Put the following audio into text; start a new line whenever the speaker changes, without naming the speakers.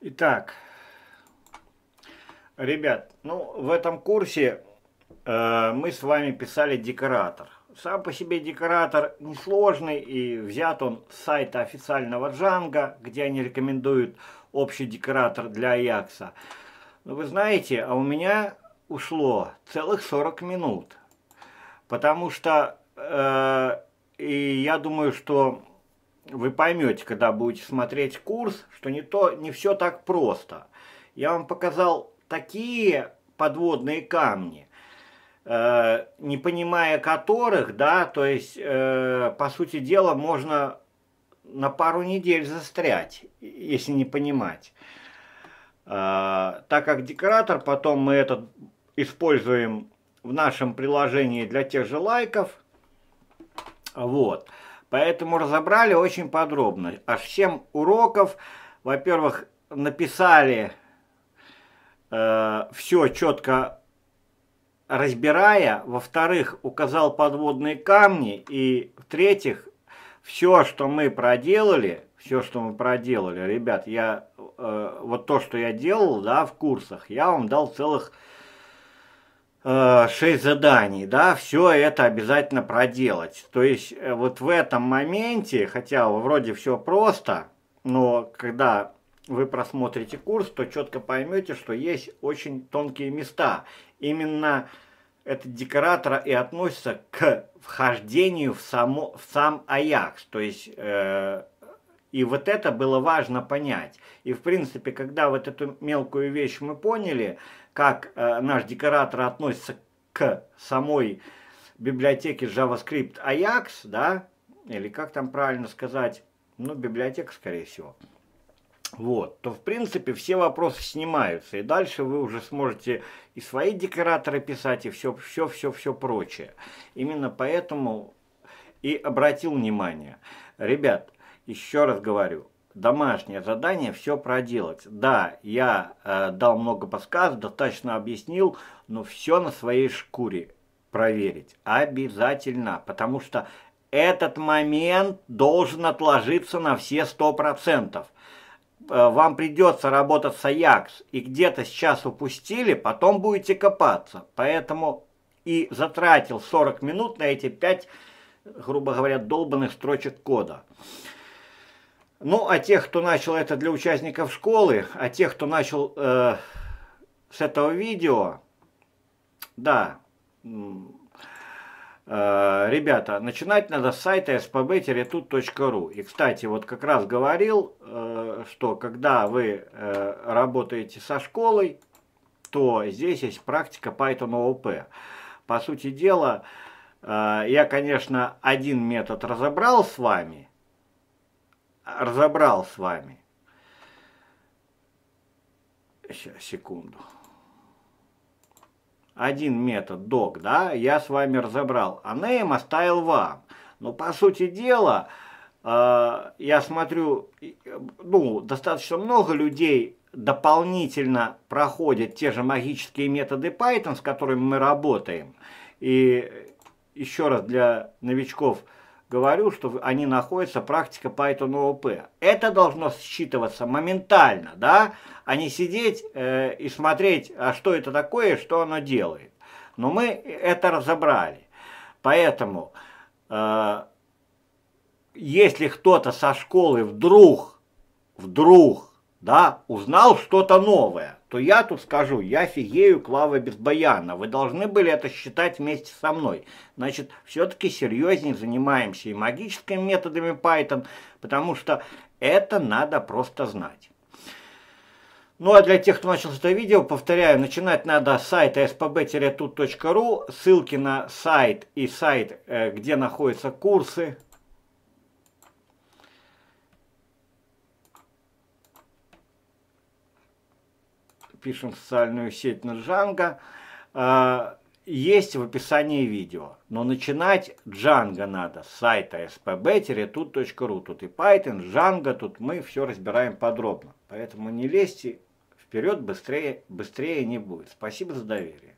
Итак, ребят, ну в этом курсе э, мы с вами писали декоратор. Сам по себе декоратор несложный и взят он с сайта официального Джанга, где они рекомендуют общий декоратор для Аякса. Но ну, вы знаете, а у меня ушло целых 40 минут, потому что э, и я думаю, что вы поймете, когда будете смотреть курс, что не, то, не все так просто. Я вам показал такие подводные камни, э, не понимая которых, да, то есть, э, по сути дела, можно на пару недель застрять, если не понимать. Э, так как декоратор, потом мы этот используем в нашем приложении для тех же лайков. Вот. Поэтому разобрали очень подробно. Аж 7 уроков. Во-первых, написали э, все четко разбирая. Во-вторых, указал подводные камни. И в-третьих, все, что мы проделали, все, что мы проделали, ребят, я э, вот то, что я делал, да, в курсах, я вам дал целых 6 э, заданий, да, все это обязательно проделать. То есть э, вот в этом моменте, хотя вроде все просто, но когда вы просмотрите курс, то четко поймете, что есть очень тонкие места. Именно этот декоратор и относится к вхождению в, само, в сам Аякс. То есть, э, и вот это было важно понять. И в принципе, когда вот эту мелкую вещь мы поняли, как э, наш декоратор относится к самой библиотеке JavaScript Ajax, да, или как там правильно сказать, ну, библиотека, скорее всего. Вот, то в принципе все вопросы снимаются, и дальше вы уже сможете и свои декораторы писать, и все, все, все, все прочее. Именно поэтому и обратил внимание. Ребят, еще раз говорю, домашнее задание все проделать. Да, я э, дал много подсказок, достаточно объяснил, но все на своей шкуре проверить. Обязательно, потому что этот момент должен отложиться на все 100%. Э, вам придется работать с Аякс, и где-то сейчас упустили, потом будете копаться. Поэтому и затратил 40 минут на эти 5, грубо говоря, долбанных строчек кода. Ну, а тех, кто начал это для участников школы, а тех, кто начал э, с этого видео, да, э, ребята, начинать надо с сайта spb-tut.ru. И, кстати, вот как раз говорил, э, что когда вы э, работаете со школой, то здесь есть практика Python OOP. По сути дела, э, я, конечно, один метод разобрал с вами – разобрал с вами. Сейчас, секунду. Один метод, док, да, я с вами разобрал, а name оставил вам. Но ну, по сути дела, э, я смотрю, ну, достаточно много людей дополнительно проходят те же магические методы Python, с которыми мы работаем. И еще раз для новичков – говорю, что они находятся, практика Python OOP. Это должно считываться моментально, да, а не сидеть э, и смотреть, а что это такое, что оно делает. Но мы это разобрали. Поэтому, э, если кто-то со школы вдруг, вдруг да, узнал что-то новое, то я тут скажу, я фигею Клавы Безбояна. Вы должны были это считать вместе со мной. Значит, все-таки серьезнее занимаемся и магическими методами Python, потому что это надо просто знать. Ну а для тех, кто начал это видео, повторяю, начинать надо с сайта spb-tut.ru, ссылки на сайт и сайт, э, где находятся курсы, пишем в социальную сеть на Джанго, а, есть в описании видео. Но начинать Джанго надо с сайта spb-tut.ru. Тут и Python, Django, тут мы все разбираем подробно. Поэтому не лезьте вперед, быстрее, быстрее не будет. Спасибо за доверие.